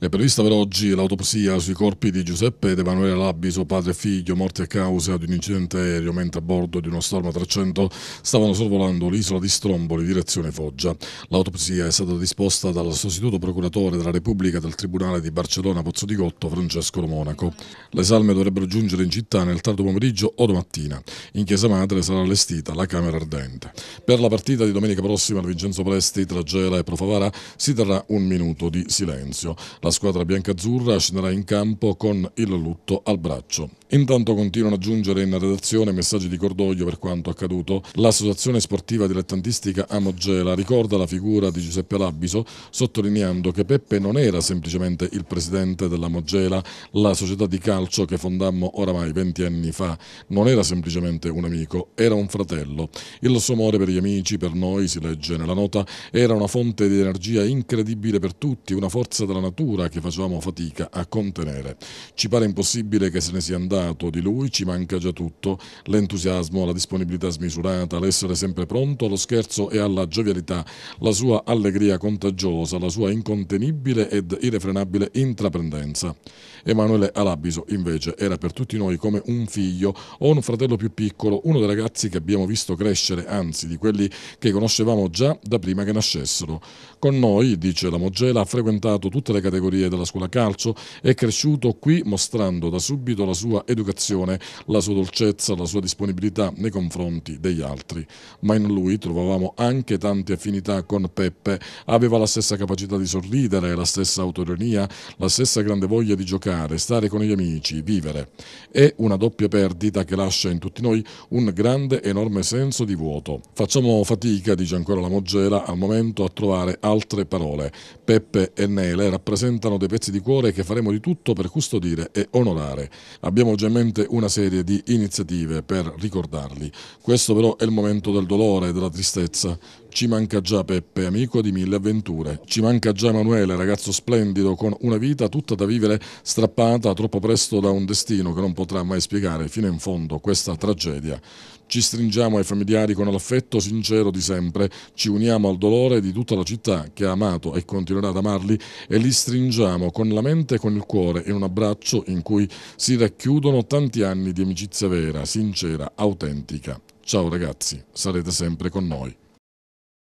È prevista per oggi l'autopsia sui corpi di Giuseppe ed Emanuele Labbi, suo padre e figlio, morti a causa di un incidente aereo mentre a bordo di uno Storm 300 stavano sorvolando l'isola di Stromboli, direzione Foggia. L'autopsia è stata disposta dal sostituto procuratore della Repubblica del Tribunale di Barcellona Pozzo di Gotto, Francesco Monaco. Le salme dovrebbero giungere in città nel tardo pomeriggio o domattina. In Chiesa Madre sarà allestita la Camera Ardente. Per la partita di domenica prossima al Vincenzo Presti tra Gela e Profavara si terrà un minuto di silenzio. La la squadra biancazzurra scenderà in campo con il lutto al braccio. Intanto continuano ad aggiungere in redazione messaggi di cordoglio per quanto accaduto. L'associazione sportiva dilettantistica Amogela ricorda la figura di Giuseppe Labiso, sottolineando che Peppe non era semplicemente il presidente della Mogela, la società di calcio che fondammo oramai 20 anni fa. Non era semplicemente un amico, era un fratello. Il suo amore per gli amici, per noi, si legge nella nota, era una fonte di energia incredibile per tutti, una forza della natura che facevamo fatica a contenere. Ci pare impossibile che se ne sia andato ricordato di lui ci manca già tutto, l'entusiasmo, la disponibilità smisurata, l'essere sempre pronto allo scherzo e alla giovialità, la sua allegria contagiosa, la sua incontenibile ed irrefrenabile intraprendenza. Emanuele Alabiso invece era per tutti noi come un figlio o un fratello più piccolo, uno dei ragazzi che abbiamo visto crescere, anzi di quelli che conoscevamo già da prima che nascessero. Con noi, dice la Mogela, ha frequentato tutte le categorie della scuola calcio, è cresciuto qui mostrando da subito la sua educazione, la sua dolcezza, la sua disponibilità nei confronti degli altri. Ma in lui trovavamo anche tante affinità con Peppe, aveva la stessa capacità di sorridere, la stessa autoironia, la stessa grande voglia di giocare, stare con gli amici, vivere. È una doppia perdita che lascia in tutti noi un grande, enorme senso di vuoto. Facciamo fatica, dice ancora la Moggera, al momento a trovare altre parole. Peppe e Nele rappresentano dei pezzi di cuore che faremo di tutto per custodire e onorare. Abbiamo mente una serie di iniziative per ricordarli. Questo però è il momento del dolore e della tristezza. Ci manca già Peppe, amico di mille avventure. Ci manca già Emanuele, ragazzo splendido, con una vita tutta da vivere, strappata troppo presto da un destino che non potrà mai spiegare fino in fondo questa tragedia. Ci stringiamo ai familiari con l'affetto sincero di sempre, ci uniamo al dolore di tutta la città che ha amato e continuerà ad amarli e li stringiamo con la mente e con il cuore in un abbraccio in cui si racchiudono tanti anni di amicizia vera, sincera, autentica. Ciao ragazzi, sarete sempre con noi.